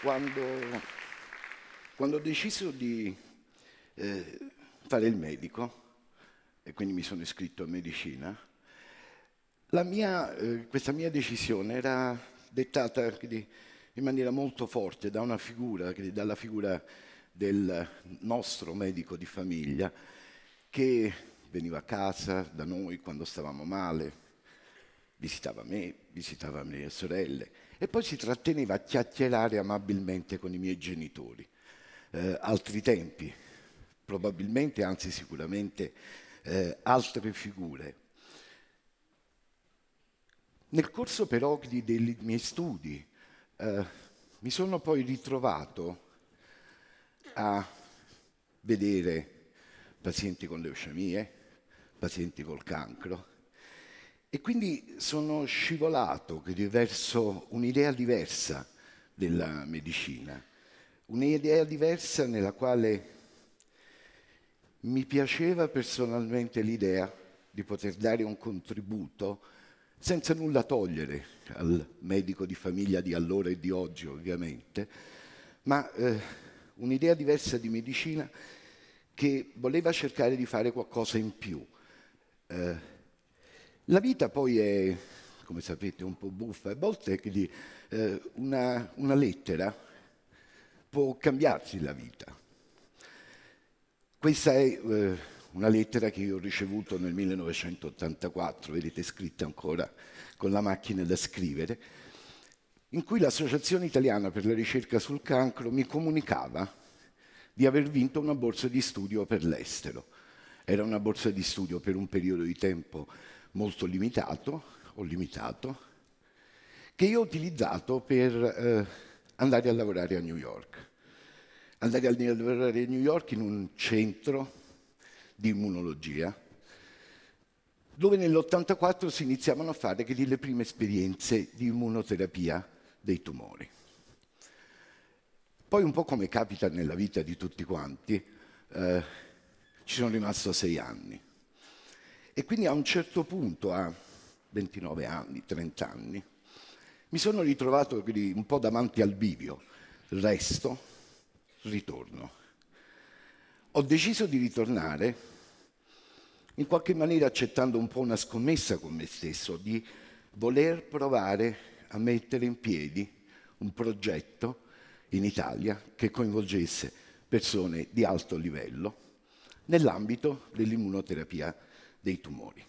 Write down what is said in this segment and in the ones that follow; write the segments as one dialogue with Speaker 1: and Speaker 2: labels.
Speaker 1: Quando, quando ho deciso di eh, fare il medico, e quindi mi sono iscritto a medicina, mia, eh, questa mia decisione era dettata quindi, in maniera molto forte da una figura, quindi, dalla figura del nostro medico di famiglia, che veniva a casa da noi quando stavamo male, visitava me, visitava le mie sorelle e poi si tratteneva a chiacchierare amabilmente con i miei genitori. Eh, altri tempi, probabilmente, anzi sicuramente, eh, altre figure. Nel corso però dei miei studi eh, mi sono poi ritrovato a vedere pazienti con leucemie, pazienti col cancro, e quindi sono scivolato verso un'idea diversa della medicina, un'idea diversa nella quale mi piaceva personalmente l'idea di poter dare un contributo senza nulla togliere al medico di famiglia di allora e di oggi ovviamente, ma eh, un'idea diversa di medicina che voleva cercare di fare qualcosa in più. Eh, la vita poi è, come sapete, un po' buffa, a volte quindi, eh, una, una lettera può cambiarsi la vita. Questa è eh, una lettera che io ho ricevuto nel 1984, vedete scritta ancora con la macchina da scrivere, in cui l'Associazione Italiana per la ricerca sul cancro mi comunicava di aver vinto una borsa di studio per l'estero. Era una borsa di studio per un periodo di tempo molto limitato o limitato che io ho utilizzato per eh, andare a lavorare a New York. Andare a lavorare a New York in un centro di immunologia dove nell'84 si iniziavano a fare le prime esperienze di immunoterapia dei tumori. Poi un po' come capita nella vita di tutti quanti, eh, ci sono rimasto sei anni. E quindi a un certo punto, a 29 anni, 30 anni, mi sono ritrovato un po' davanti al bivio, resto, ritorno. Ho deciso di ritornare, in qualche maniera accettando un po' una scommessa con me stesso, di voler provare a mettere in piedi un progetto in Italia che coinvolgesse persone di alto livello nell'ambito dell'immunoterapia dei tumori.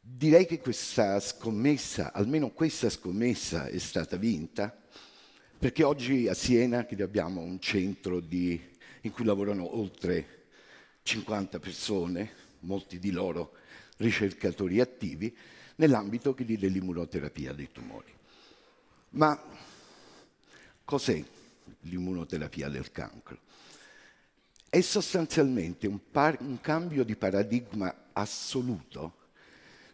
Speaker 1: Direi che questa scommessa, almeno questa scommessa, è stata vinta perché oggi a Siena abbiamo un centro di, in cui lavorano oltre 50 persone, molti di loro ricercatori attivi, nell'ambito dell'immunoterapia dei tumori. Ma cos'è l'immunoterapia del cancro? È sostanzialmente un, un cambio di paradigma assoluto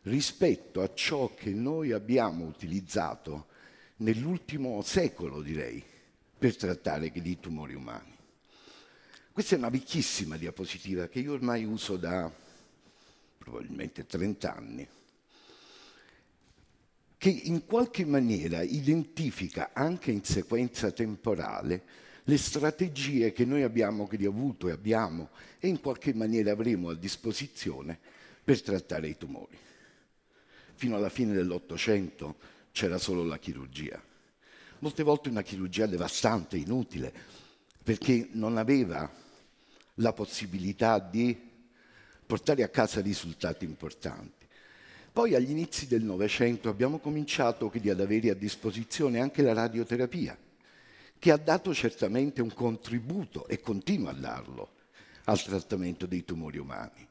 Speaker 1: rispetto a ciò che noi abbiamo utilizzato nell'ultimo secolo, direi, per trattare di tumori umani. Questa è una vecchissima diapositiva che io ormai uso da probabilmente 30 anni, che in qualche maniera identifica anche in sequenza temporale le strategie che noi abbiamo, che avuto e abbiamo e in qualche maniera avremo a disposizione per trattare i tumori. Fino alla fine dell'Ottocento c'era solo la chirurgia. Molte volte una chirurgia devastante, inutile, perché non aveva la possibilità di portare a casa risultati importanti. Poi agli inizi del Novecento abbiamo cominciato quindi, ad avere a disposizione anche la radioterapia, che ha dato certamente un contributo e continua a darlo al trattamento dei tumori umani.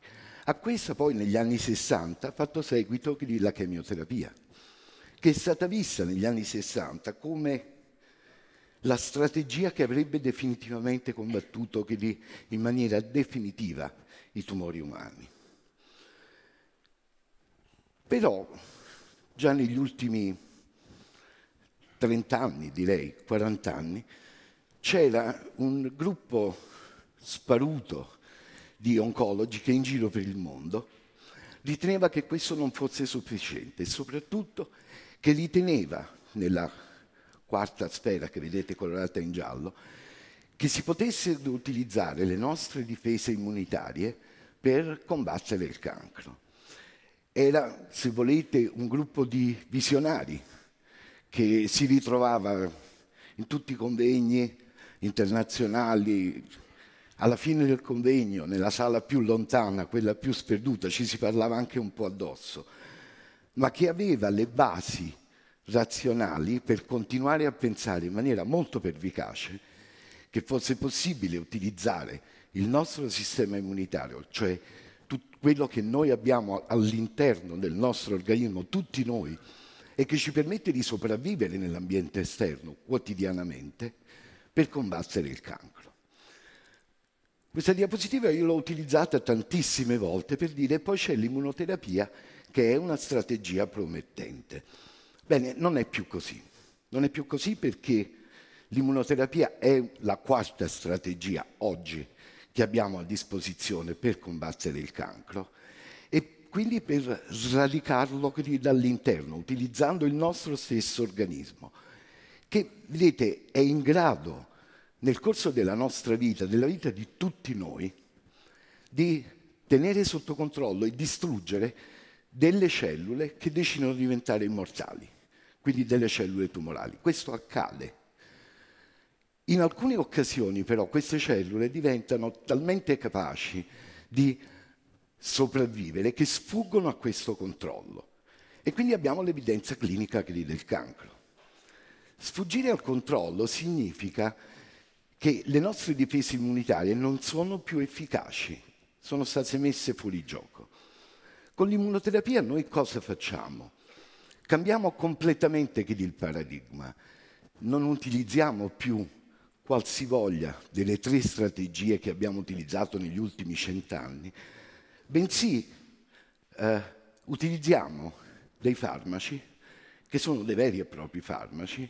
Speaker 1: A questa poi negli anni 60 ha fatto seguito la chemioterapia, che è stata vista negli anni 60 come la strategia che avrebbe definitivamente combattuto in maniera definitiva i tumori umani. Però già negli ultimi 30 anni, direi, 40 anni, c'era un gruppo sparuto di oncologi che in giro per il mondo riteneva che questo non fosse sufficiente e soprattutto che riteneva, nella quarta sfera che vedete colorata in giallo, che si potessero utilizzare le nostre difese immunitarie per combattere il cancro. Era, se volete, un gruppo di visionari che si ritrovava in tutti i convegni internazionali. Alla fine del convegno, nella sala più lontana, quella più sperduta, ci si parlava anche un po' addosso, ma che aveva le basi razionali per continuare a pensare in maniera molto pervicace che fosse possibile utilizzare il nostro sistema immunitario, cioè quello che noi abbiamo all'interno del nostro organismo, tutti noi, e che ci permette di sopravvivere nell'ambiente esterno quotidianamente per combattere il cancro. Questa diapositiva io l'ho utilizzata tantissime volte per dire poi c'è l'immunoterapia che è una strategia promettente. Bene, non è più così. Non è più così perché l'immunoterapia è la quarta strategia oggi che abbiamo a disposizione per combattere il cancro quindi per sradicarlo dall'interno, utilizzando il nostro stesso organismo, che vedete è in grado nel corso della nostra vita, della vita di tutti noi, di tenere sotto controllo e distruggere delle cellule che decidono di diventare immortali, quindi delle cellule tumorali. Questo accade. In alcune occasioni però queste cellule diventano talmente capaci di sopravvivere che sfuggono a questo controllo. E quindi abbiamo l'evidenza clinica del cancro. Sfuggire al controllo significa che le nostre difese immunitarie non sono più efficaci, sono state messe fuori gioco. Con l'immunoterapia noi cosa facciamo? Cambiamo completamente il paradigma. Non utilizziamo più qualsivoglia delle tre strategie che abbiamo utilizzato negli ultimi cent'anni, bensì eh, utilizziamo dei farmaci, che sono dei veri e propri farmaci,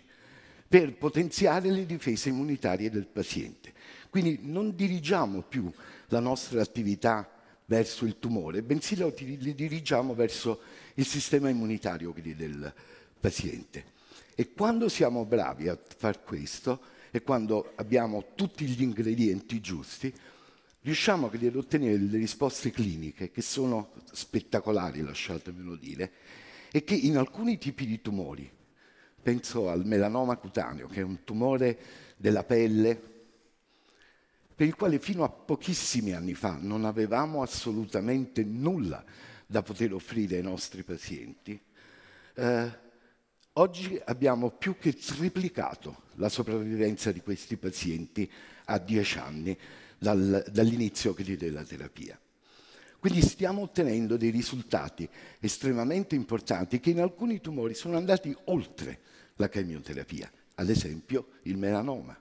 Speaker 1: per potenziare le difese immunitarie del paziente. Quindi non dirigiamo più la nostra attività verso il tumore, bensì la dirigiamo verso il sistema immunitario del paziente. E quando siamo bravi a far questo, e quando abbiamo tutti gli ingredienti giusti, riusciamo ad ottenere delle risposte cliniche che sono spettacolari, lasciatemelo dire, e che in alcuni tipi di tumori, penso al melanoma cutaneo, che è un tumore della pelle, per il quale fino a pochissimi anni fa non avevamo assolutamente nulla da poter offrire ai nostri pazienti, eh, oggi abbiamo più che triplicato la sopravvivenza di questi pazienti a 10 anni dal, dall'inizio della terapia. Quindi stiamo ottenendo dei risultati estremamente importanti che in alcuni tumori sono andati oltre la chemioterapia, ad esempio il melanoma.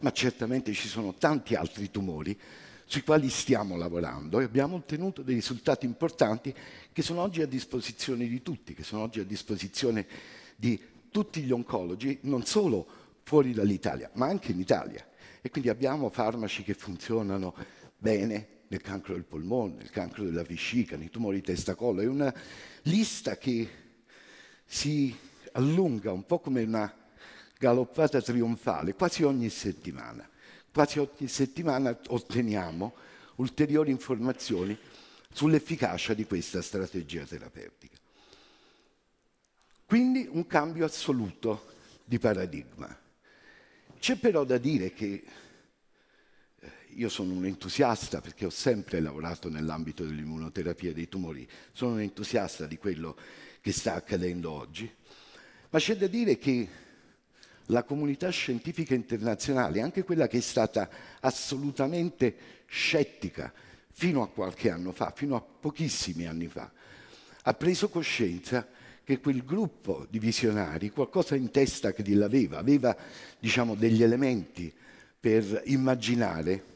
Speaker 1: Ma certamente ci sono tanti altri tumori sui quali stiamo lavorando e abbiamo ottenuto dei risultati importanti che sono oggi a disposizione di tutti, che sono oggi a disposizione di tutti gli oncologi, non solo fuori dall'Italia, ma anche in Italia. E quindi abbiamo farmaci che funzionano bene nel cancro del polmone, nel cancro della vescica, nei tumori di testa-collo. È una lista che si allunga un po' come una galoppata trionfale, quasi ogni settimana. Quasi ogni settimana otteniamo ulteriori informazioni sull'efficacia di questa strategia terapeutica. Quindi un cambio assoluto di paradigma. C'è però da dire che eh, io sono un entusiasta perché ho sempre lavorato nell'ambito dell'immunoterapia dei tumori, sono un entusiasta di quello che sta accadendo oggi, ma c'è da dire che la comunità scientifica internazionale, anche quella che è stata assolutamente scettica fino a qualche anno fa, fino a pochissimi anni fa, ha preso coscienza che quel gruppo di visionari qualcosa in testa che l'aveva, aveva diciamo, degli elementi per immaginare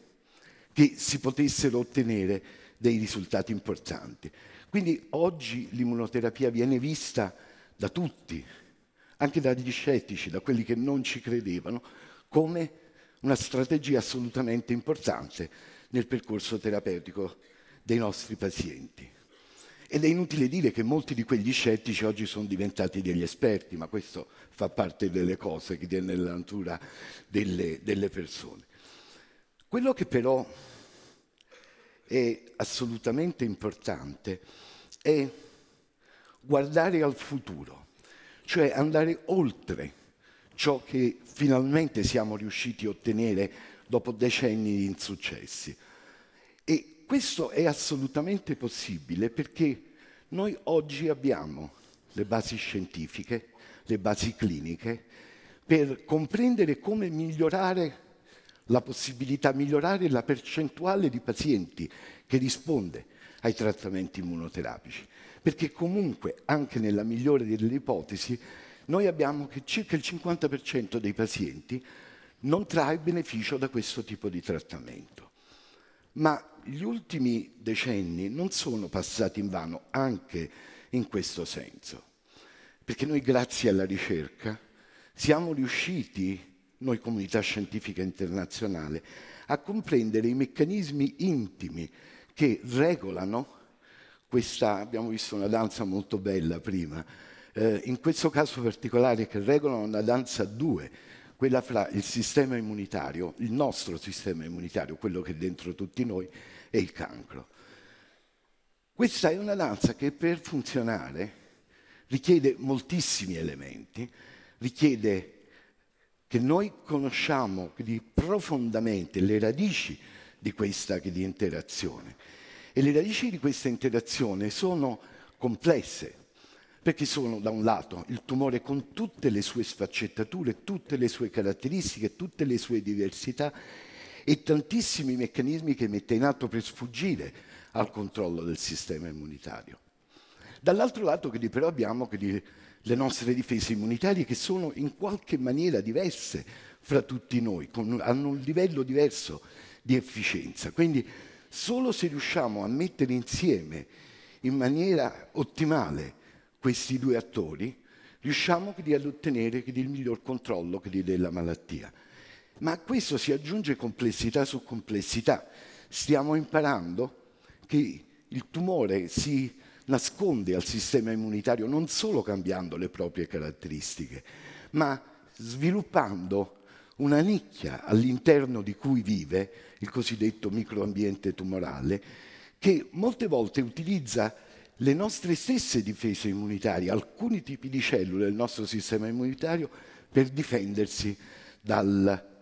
Speaker 1: che si potessero ottenere dei risultati importanti. Quindi oggi l'immunoterapia viene vista da tutti, anche dagli scettici, da quelli che non ci credevano, come una strategia assolutamente importante nel percorso terapeutico dei nostri pazienti. Ed è inutile dire che molti di quegli scettici oggi sono diventati degli esperti, ma questo fa parte delle cose che è nella natura delle, delle persone. Quello che però è assolutamente importante è guardare al futuro, cioè andare oltre ciò che finalmente siamo riusciti a ottenere dopo decenni di insuccessi questo è assolutamente possibile perché noi oggi abbiamo le basi scientifiche, le basi cliniche, per comprendere come migliorare la possibilità, migliorare la percentuale di pazienti che risponde ai trattamenti immunoterapici. Perché comunque, anche nella migliore delle ipotesi, noi abbiamo che circa il 50% dei pazienti non trae beneficio da questo tipo di trattamento ma gli ultimi decenni non sono passati in vano anche in questo senso, perché noi grazie alla ricerca siamo riusciti, noi comunità scientifica internazionale, a comprendere i meccanismi intimi che regolano questa, abbiamo visto una danza molto bella prima, eh, in questo caso particolare che regolano una danza 2, quella fra il sistema immunitario, il nostro sistema immunitario, quello che è dentro tutti noi, e il cancro. Questa è una danza che per funzionare richiede moltissimi elementi, richiede che noi conosciamo profondamente le radici di questa di interazione. E le radici di questa interazione sono complesse, perché sono da un lato il tumore con tutte le sue sfaccettature, tutte le sue caratteristiche, tutte le sue diversità e tantissimi meccanismi che mette in atto per sfuggire al controllo del sistema immunitario. Dall'altro lato che però abbiamo che le nostre difese immunitarie che sono in qualche maniera diverse fra tutti noi, con, hanno un livello diverso di efficienza. Quindi solo se riusciamo a mettere insieme in maniera ottimale questi due attori, riusciamo quindi ad ottenere il miglior controllo della malattia. Ma a questo si aggiunge complessità su complessità. Stiamo imparando che il tumore si nasconde al sistema immunitario non solo cambiando le proprie caratteristiche, ma sviluppando una nicchia all'interno di cui vive, il cosiddetto microambiente tumorale, che molte volte utilizza le nostre stesse difese immunitarie, alcuni tipi di cellule del nostro sistema immunitario per difendersi dal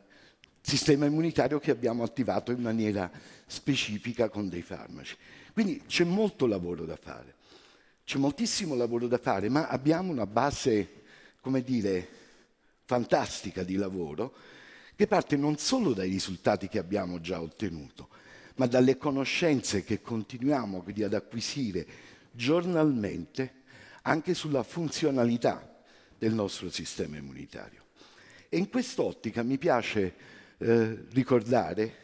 Speaker 1: sistema immunitario che abbiamo attivato in maniera specifica con dei farmaci. Quindi c'è molto lavoro da fare, c'è moltissimo lavoro da fare, ma abbiamo una base, come dire, fantastica di lavoro che parte non solo dai risultati che abbiamo già ottenuto, ma dalle conoscenze che continuiamo quindi ad acquisire giornalmente anche sulla funzionalità del nostro sistema immunitario. E in quest'ottica mi piace eh, ricordare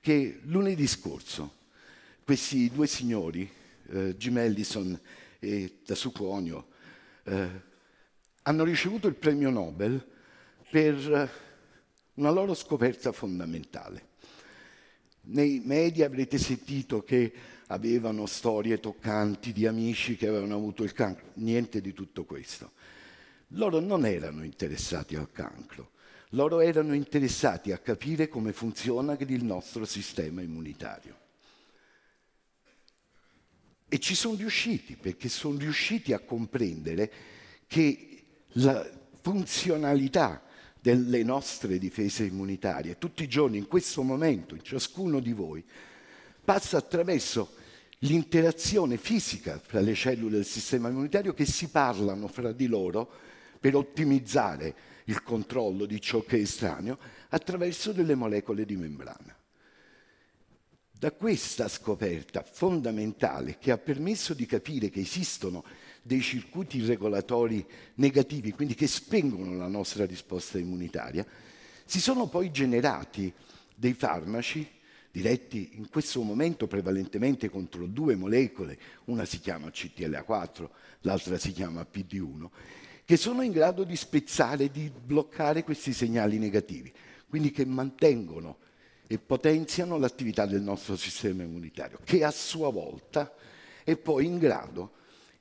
Speaker 1: che lunedì scorso questi due signori, eh, Jim Ellison e Tasuku Onio, eh, hanno ricevuto il premio Nobel per una loro scoperta fondamentale. Nei media avrete sentito che avevano storie toccanti di amici che avevano avuto il cancro, niente di tutto questo. Loro non erano interessati al cancro, loro erano interessati a capire come funziona il nostro sistema immunitario. E ci sono riusciti, perché sono riusciti a comprendere che la funzionalità delle nostre difese immunitarie, tutti i giorni, in questo momento, in ciascuno di voi, passa attraverso l'interazione fisica fra le cellule del sistema immunitario che si parlano fra di loro per ottimizzare il controllo di ciò che è estraneo attraverso delle molecole di membrana. Da questa scoperta fondamentale che ha permesso di capire che esistono dei circuiti regolatori negativi, quindi che spengono la nostra risposta immunitaria, si sono poi generati dei farmaci diretti in questo momento prevalentemente contro due molecole, una si chiama CTLA4, l'altra si chiama PD1, che sono in grado di spezzare, di bloccare questi segnali negativi, quindi che mantengono e potenziano l'attività del nostro sistema immunitario, che a sua volta è poi in grado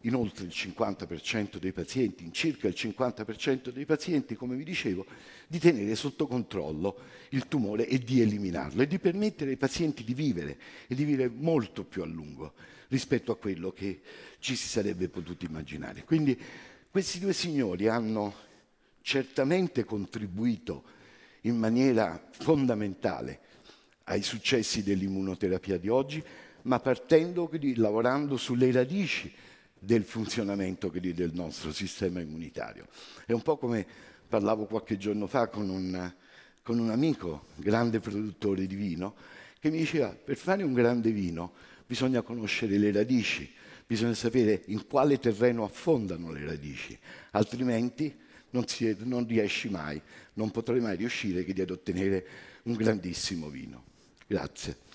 Speaker 1: Inoltre il 50% dei pazienti, in circa il 50% dei pazienti, come vi dicevo, di tenere sotto controllo il tumore e di eliminarlo e di permettere ai pazienti di vivere e di vivere molto più a lungo rispetto a quello che ci si sarebbe potuto immaginare. Quindi questi due signori hanno certamente contribuito in maniera fondamentale ai successi dell'immunoterapia di oggi, ma partendo quindi lavorando sulle radici del funzionamento del nostro sistema immunitario. È un po' come parlavo qualche giorno fa con un, con un amico, grande produttore di vino, che mi diceva per fare un grande vino bisogna conoscere le radici, bisogna sapere in quale terreno affondano le radici, altrimenti non, si, non riesci mai, non potrai mai riuscire ad ottenere un grandissimo vino. Grazie.